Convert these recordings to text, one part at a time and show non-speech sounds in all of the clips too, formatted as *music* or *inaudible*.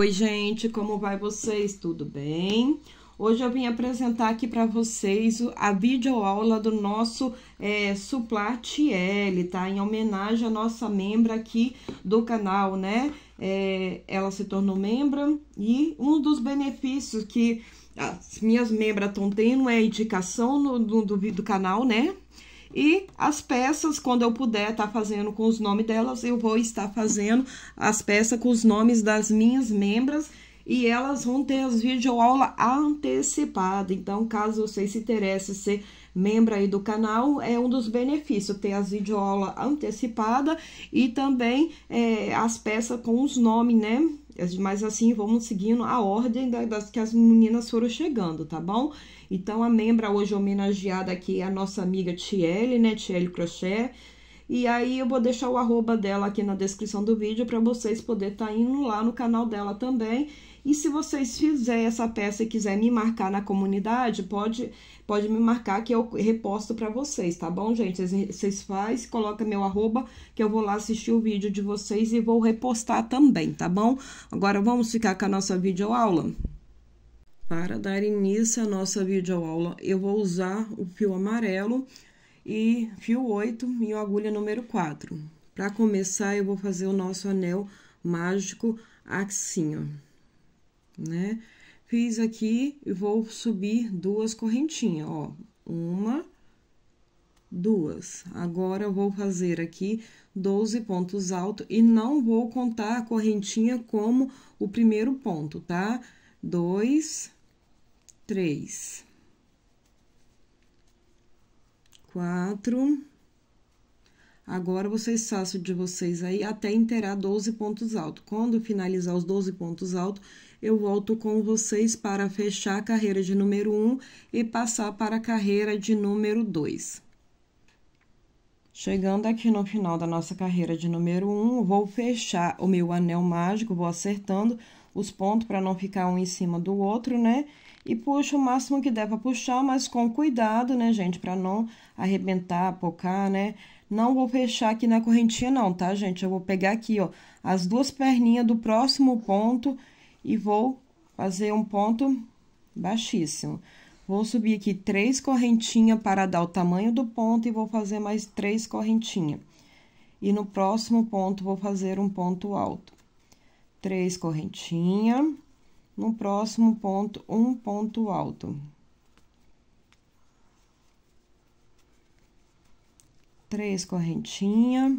Oi, gente, como vai vocês? Tudo bem? Hoje eu vim apresentar aqui para vocês a videoaula do nosso é, Suplatiele, tá? Em homenagem à nossa membra aqui do canal, né? É, ela se tornou membra e um dos benefícios que as minhas membras estão tendo é a indicação no, do, do canal, né? E as peças, quando eu puder estar tá fazendo com os nomes delas, eu vou estar fazendo as peças com os nomes das minhas membras e elas vão ter as videoaulas antecipadas. Então, caso vocês se interessem, se membro aí do canal, é um dos benefícios ter as videoaulas antecipada e também é, as peças com os nomes, né? Mas assim, vamos seguindo a ordem das que as meninas foram chegando, tá bom? Então, a membra hoje homenageada aqui é a nossa amiga Tiele, né? Tiele Crochet. E aí eu vou deixar o arroba dela aqui na descrição do vídeo para vocês poderem estar tá indo lá no canal dela também e se vocês fizerem essa peça e quiser me marcar na comunidade, pode, pode me marcar que eu reposto para vocês, tá bom, gente? Vocês faz, coloca meu arroba que eu vou lá assistir o vídeo de vocês e vou repostar também, tá bom? Agora vamos ficar com a nossa videoaula. Para dar início à nossa videoaula, eu vou usar o fio amarelo e fio 8 e a agulha número 4. Para começar, eu vou fazer o nosso anel mágico assim, ó né? Fiz aqui e vou subir duas correntinhas, ó. Uma, duas. Agora, eu vou fazer aqui 12 pontos altos e não vou contar a correntinha como o primeiro ponto, tá? Dois, três, quatro. Agora, vocês façam de vocês aí até inteirar 12 pontos altos. Quando finalizar os 12 pontos altos, eu volto com vocês para fechar a carreira de número 1 um e passar para a carreira de número 2. Chegando aqui no final da nossa carreira de número 1, um, vou fechar o meu anel mágico, vou acertando os pontos para não ficar um em cima do outro, né? E puxo o máximo que der para puxar, mas com cuidado, né, gente? Para não arrebentar, pocar, né? Não vou fechar aqui na correntinha não, tá, gente? Eu vou pegar aqui, ó, as duas perninhas do próximo ponto e vou fazer um ponto baixíssimo. Vou subir aqui três correntinhas para dar o tamanho do ponto e vou fazer mais três correntinhas. E no próximo ponto, vou fazer um ponto alto. Três correntinhas, no próximo ponto, um ponto alto. Três correntinhas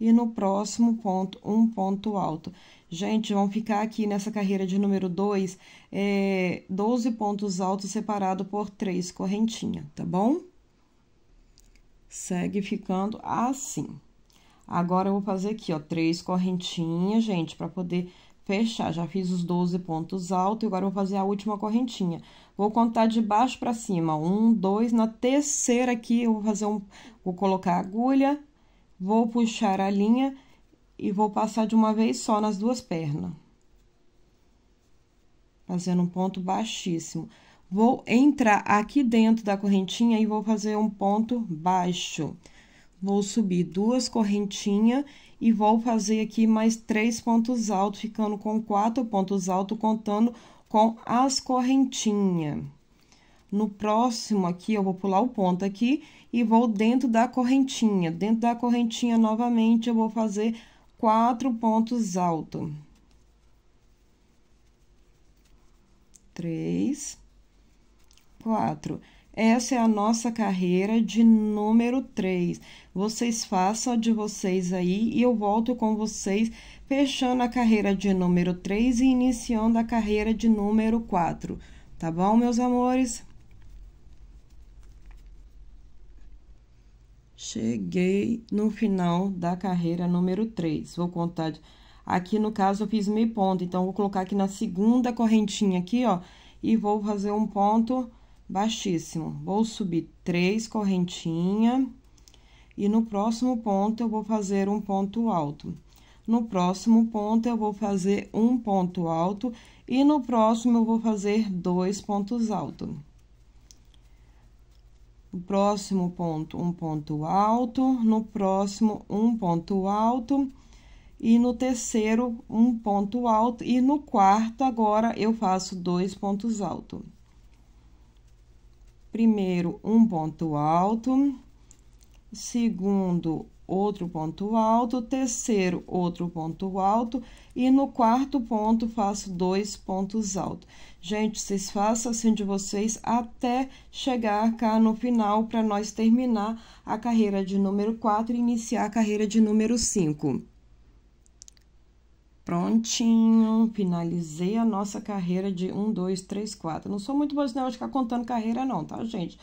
e no próximo ponto, um ponto alto. Gente, vão ficar aqui nessa carreira de número 2, é, 12 pontos altos separado por três correntinhas tá bom? Segue ficando assim. Agora, eu vou fazer aqui, ó, três correntinhas, gente, para poder fechar. Já fiz os 12 pontos altos e agora vou fazer a última correntinha. Vou contar de baixo para cima, um, dois, na terceira aqui eu vou fazer um, vou colocar agulha, Vou puxar a linha e vou passar de uma vez só nas duas pernas. Fazendo um ponto baixíssimo. Vou entrar aqui dentro da correntinha e vou fazer um ponto baixo. Vou subir duas correntinhas e vou fazer aqui mais três pontos altos, ficando com quatro pontos altos, contando com as correntinhas. No próximo aqui, eu vou pular o ponto aqui e vou dentro da correntinha. Dentro da correntinha, novamente, eu vou fazer quatro pontos altos. Três, quatro. Essa é a nossa carreira de número três. Vocês façam a de vocês aí e eu volto com vocês fechando a carreira de número três e iniciando a carreira de número quatro. Tá bom, meus amores? Cheguei no final da carreira número 3. Vou contar. Aqui, no caso, eu fiz meio ponto. Então, vou colocar aqui na segunda correntinha aqui, ó. E vou fazer um ponto baixíssimo. Vou subir três correntinha. E no próximo ponto, eu vou fazer um ponto alto. No próximo ponto, eu vou fazer um ponto alto. E no próximo, eu vou fazer dois pontos altos próximo ponto, um ponto alto, no próximo, um ponto alto, e no terceiro, um ponto alto, e no quarto, agora, eu faço dois pontos altos. Primeiro, um ponto alto, segundo, outro ponto alto, terceiro, outro ponto alto, e no quarto ponto faço dois pontos altos. Gente, vocês façam assim de vocês até chegar cá no final, para nós terminar a carreira de número 4 e iniciar a carreira de número 5. Prontinho, finalizei a nossa carreira de 1, 2, 3, 4. Não sou muito boa de ficar contando carreira não, tá, gente?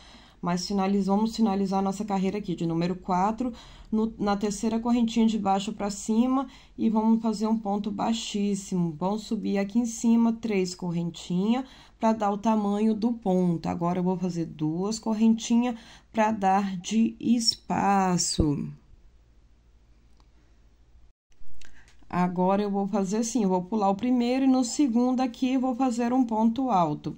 mas vamos finalizar nossa carreira aqui de número 4, no, na terceira correntinha de baixo para cima, e vamos fazer um ponto baixíssimo. Vamos subir aqui em cima, três correntinhas, para dar o tamanho do ponto. Agora, eu vou fazer duas correntinhas para dar de espaço. Agora, eu vou fazer assim, eu vou pular o primeiro e no segundo aqui, eu vou fazer um ponto alto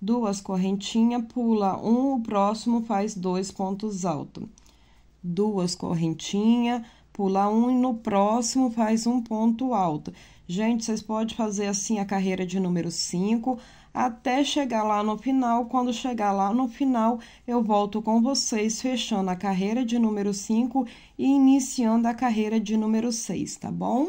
duas correntinhas, pula um, o próximo faz dois pontos altos. Duas correntinhas, pula um e no próximo faz um ponto alto. Gente, vocês podem fazer assim a carreira de número 5 até chegar lá no final. Quando chegar lá no final, eu volto com vocês fechando a carreira de número 5 e iniciando a carreira de número 6, tá bom?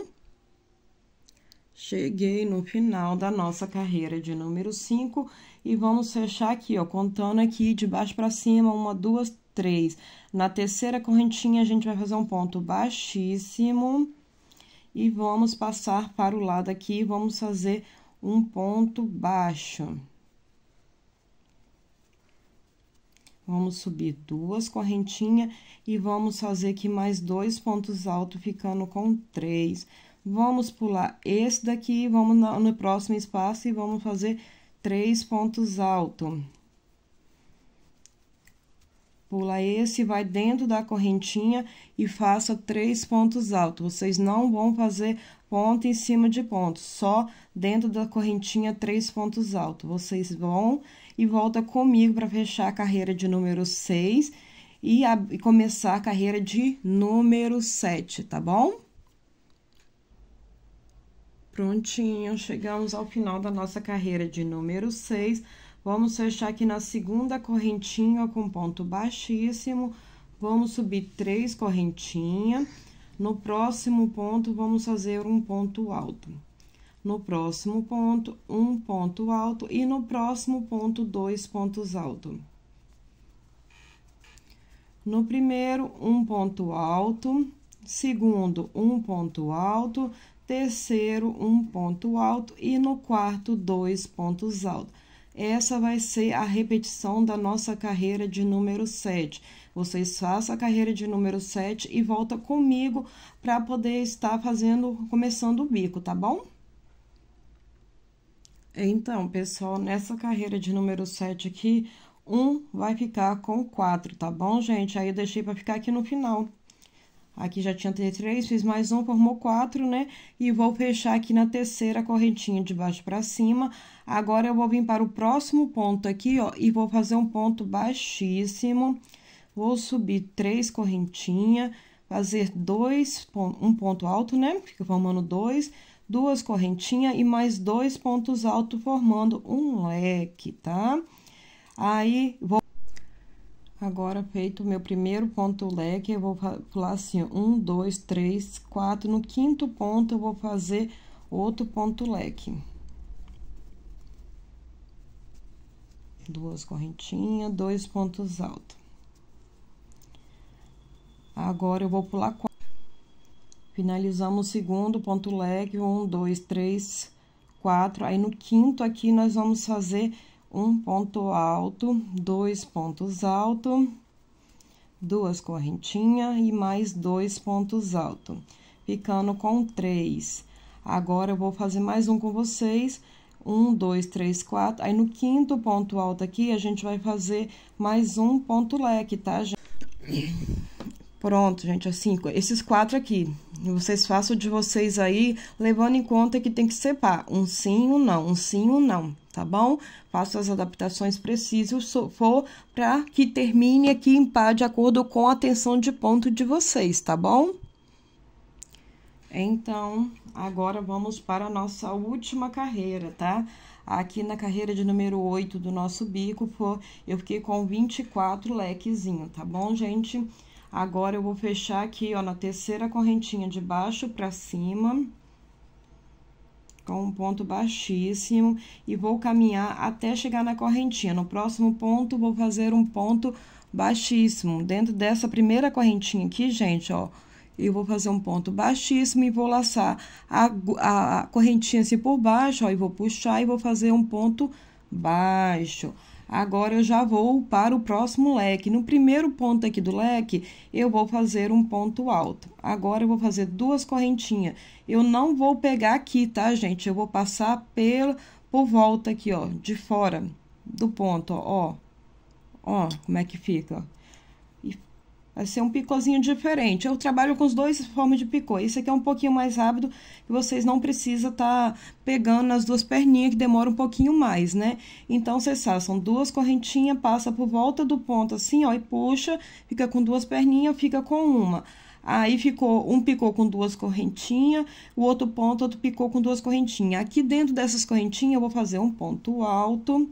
Cheguei no final da nossa carreira de número 5 e vamos fechar aqui, ó, contando aqui de baixo para cima, uma, duas, três. Na terceira correntinha, a gente vai fazer um ponto baixíssimo e vamos passar para o lado aqui, vamos fazer um ponto baixo. Vamos subir duas correntinhas e vamos fazer aqui mais dois pontos altos, ficando com três. Vamos pular esse daqui, vamos no próximo espaço e vamos fazer três pontos altos. Pula esse, vai dentro da correntinha e faça três pontos altos. Vocês não vão fazer ponto em cima de ponto, só dentro da correntinha três pontos altos. Vocês vão e volta comigo para fechar a carreira de número 6 e, e começar a carreira de número 7, tá bom? Prontinho, chegamos ao final da nossa carreira de número 6. Vamos fechar aqui na segunda correntinha com ponto baixíssimo. Vamos subir três correntinhas. No próximo ponto, vamos fazer um ponto alto. No próximo ponto, um ponto alto. E no próximo ponto, dois pontos altos. No primeiro, um ponto alto. Segundo, um ponto alto terceiro um ponto alto e no quarto dois pontos altos. Essa vai ser a repetição da nossa carreira de número 7. Vocês façam a carreira de número 7 e volta comigo para poder estar fazendo, começando o bico, tá bom? Então, pessoal, nessa carreira de número 7 aqui, um vai ficar com quatro tá bom, gente? Aí eu deixei para ficar aqui no final. Aqui já tinha três, fiz mais um, formou quatro, né? E vou fechar aqui na terceira correntinha de baixo para cima. Agora, eu vou vir para o próximo ponto aqui, ó, e vou fazer um ponto baixíssimo. Vou subir três correntinhas, fazer dois, um ponto alto, né? Fica formando dois, duas correntinhas e mais dois pontos altos, formando um leque, tá? Aí, vou Agora, feito o meu primeiro ponto leque, eu vou pular assim, um, dois, três, quatro. No quinto ponto, eu vou fazer outro ponto leque. Duas correntinhas, dois pontos altos. Agora, eu vou pular quatro. Finalizamos o segundo ponto leque, um, dois, três, quatro. Aí, no quinto aqui, nós vamos fazer um ponto alto, dois pontos altos, duas correntinhas e mais dois pontos altos, ficando com três. Agora, eu vou fazer mais um com vocês, um, dois, três, quatro, aí no quinto ponto alto aqui, a gente vai fazer mais um ponto leque, tá, gente? Pronto, gente, assim, esses quatro aqui, vocês façam de vocês aí, levando em conta que tem que separar um sim, um não, um sim, um não tá bom? Faço as adaptações precisas for para que termine aqui em pá de acordo com a tensão de ponto de vocês, tá bom? Então, agora vamos para a nossa última carreira, tá? Aqui na carreira de número 8 do nosso bico, eu fiquei com 24 lequezinho, tá bom, gente? Agora, eu vou fechar aqui, ó, na terceira correntinha de baixo para cima com um ponto baixíssimo e vou caminhar até chegar na correntinha. No próximo ponto, vou fazer um ponto baixíssimo. Dentro dessa primeira correntinha aqui, gente, ó, eu vou fazer um ponto baixíssimo e vou laçar a, a, correntinha assim por baixo, ó, e vou puxar e vou fazer um ponto baixo. Agora eu já vou para o próximo leque. No primeiro ponto aqui do leque, eu vou fazer um ponto alto. Agora eu vou fazer duas correntinhas. Eu não vou pegar aqui, tá, gente? Eu vou passar pelo, por volta aqui, ó, de fora do ponto, ó. Ó, ó como é que fica, ó Vai ser um picôzinho diferente. Eu trabalho com os dois formas de picô. Esse aqui é um pouquinho mais rápido, que vocês não precisam estar tá pegando as duas perninhas, que demora um pouquinho mais, né? Então, vocês façam duas correntinhas, passa por volta do ponto assim, ó, e puxa. Fica com duas perninhas, fica com uma. Aí, ficou um picô com duas correntinhas, o outro ponto, outro picô com duas correntinhas. Aqui dentro dessas correntinhas, eu vou fazer um ponto alto.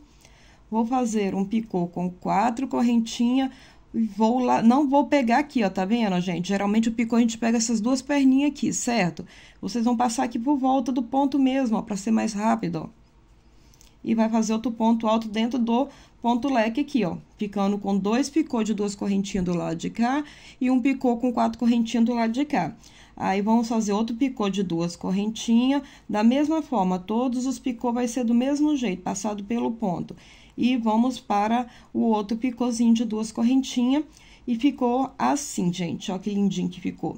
Vou fazer um picô com quatro correntinhas Vou lá, não vou pegar aqui, ó, tá vendo, gente? Geralmente o picô a gente pega essas duas perninhas aqui, certo? Vocês vão passar aqui por volta do ponto mesmo, ó, pra ser mais rápido, ó. E vai fazer outro ponto alto dentro do ponto leque aqui, ó. Ficando com dois picô de duas correntinhas do lado de cá e um picô com quatro correntinhas do lado de cá. Aí, vamos fazer outro picô de duas correntinhas. Da mesma forma, todos os picô vai ser do mesmo jeito, passado pelo ponto e vamos para o outro picôzinho de duas correntinhas. E ficou assim, gente, ó que lindinho que ficou.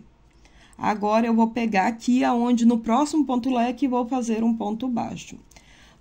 Agora, eu vou pegar aqui aonde no próximo ponto leque vou fazer um ponto baixo.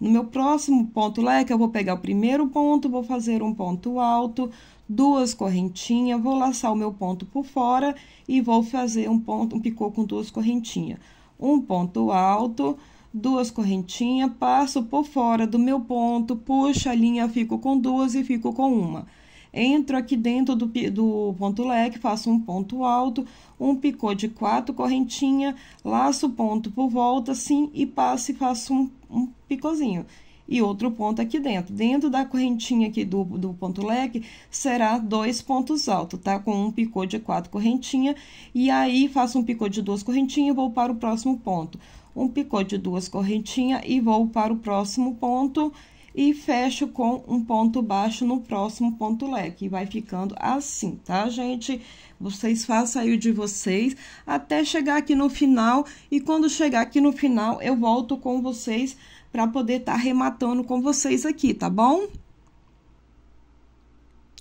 No meu próximo ponto leque, eu vou pegar o primeiro ponto, vou fazer um ponto alto, duas correntinhas, vou laçar o meu ponto por fora e vou fazer um ponto, um picô com duas correntinhas. Um ponto alto, duas correntinhas, passo por fora do meu ponto, puxo a linha, fico com duas e fico com uma. Entro aqui dentro do, do ponto leque, faço um ponto alto, um picô de quatro correntinhas, laço o ponto por volta, assim, e passo e faço um, um picôzinho e outro ponto aqui dentro. Dentro da correntinha aqui do, do ponto leque, será dois pontos altos, tá? Com um picô de quatro correntinhas, e aí faço um picô de duas correntinhas e vou para o próximo ponto um picô de duas correntinhas e vou para o próximo ponto e fecho com um ponto baixo no próximo ponto leque. E vai ficando assim, tá, gente? Vocês façam aí o de vocês até chegar aqui no final. E quando chegar aqui no final, eu volto com vocês para poder estar tá rematando com vocês aqui, tá bom?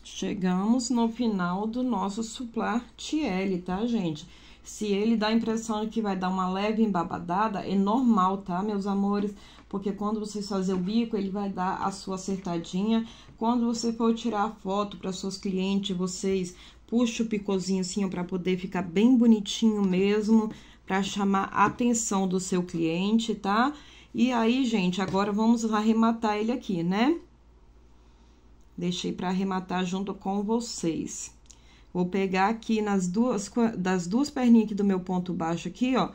Chegamos no final do nosso suplá TL, tá, gente? Se ele dá a impressão de que vai dar uma leve embabadada, é normal, tá, meus amores? Porque quando vocês fazer o bico, ele vai dar a sua acertadinha. Quando você for tirar a foto para seus clientes, vocês puxa o picôzinho assim para poder ficar bem bonitinho mesmo, para chamar a atenção do seu cliente, tá? E aí, gente, agora vamos arrematar ele aqui, né? Deixei para arrematar junto com vocês. Vou pegar aqui nas duas, das duas perninhas aqui do meu ponto baixo aqui, ó,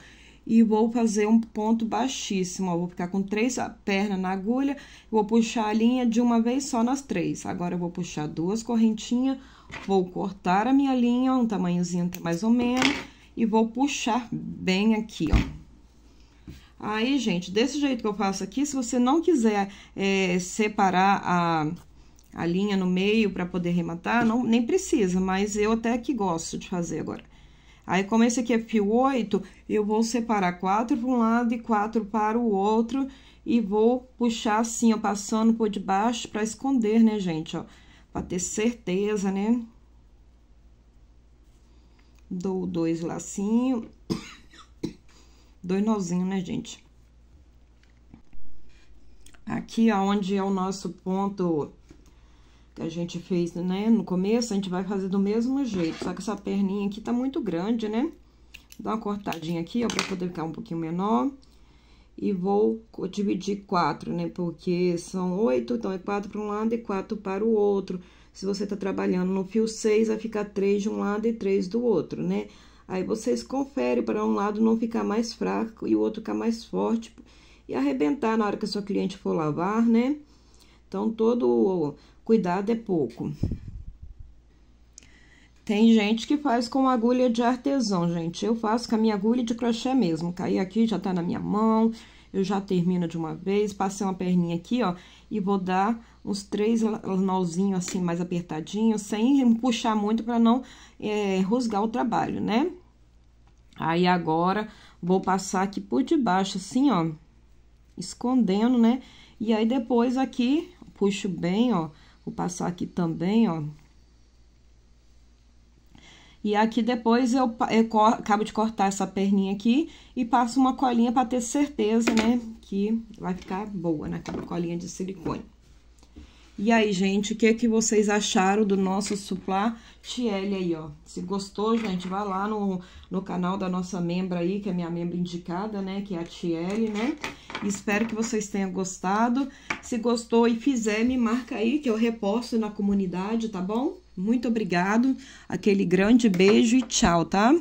e vou fazer um ponto baixíssimo, ó. Vou ficar com três pernas na agulha, vou puxar a linha de uma vez só nas três. Agora, eu vou puxar duas correntinhas, vou cortar a minha linha, um tamanhozinho mais ou menos, e vou puxar bem aqui, ó. Aí, gente, desse jeito que eu faço aqui, se você não quiser é, separar a a linha no meio para poder rematar, não, nem precisa, mas eu até que gosto de fazer agora. Aí, como esse aqui é fio 8, eu vou separar quatro para um lado e quatro para o outro e vou puxar assim, ó, passando por debaixo para esconder, né, gente, ó, para ter certeza, né? Dou dois lacinhos, *coughs* dois nozinhos, né, gente? Aqui, aonde é, é o nosso ponto que a gente fez, né, no começo, a gente vai fazer do mesmo jeito. Só que essa perninha aqui tá muito grande, né? Dá uma cortadinha aqui, ó, pra poder ficar um pouquinho menor. E vou dividir quatro, né? Porque são oito, então é quatro para um lado e quatro para o outro. Se você tá trabalhando no fio seis, vai ficar três de um lado e três do outro, né? Aí, vocês conferem para um lado não ficar mais fraco e o outro ficar mais forte. E arrebentar na hora que a sua cliente for lavar, né? Então, todo Cuidado é pouco. Tem gente que faz com agulha de artesão, gente. Eu faço com a minha agulha de crochê mesmo. Caiu aqui, já tá na minha mão. Eu já termino de uma vez. Passei uma perninha aqui, ó. E vou dar uns três nozinhos assim, mais apertadinhos. Sem puxar muito pra não é, rusgar o trabalho, né? Aí, agora, vou passar aqui por debaixo, assim, ó. Escondendo, né? E aí, depois aqui, puxo bem, ó Vou passar aqui também, ó. E aqui depois eu, eu acabo de cortar essa perninha aqui e passo uma colinha para ter certeza, né, que vai ficar boa naquela né, colinha de silicone. E aí, gente, o que, é que vocês acharam do nosso suplá Tiele aí, ó? Se gostou, gente, vai lá no, no canal da nossa membra aí, que é minha membra indicada, né? Que é a Tiele, né? Espero que vocês tenham gostado. Se gostou e fizer, me marca aí, que eu reposto na comunidade, tá bom? Muito obrigado, aquele grande beijo e tchau, tá?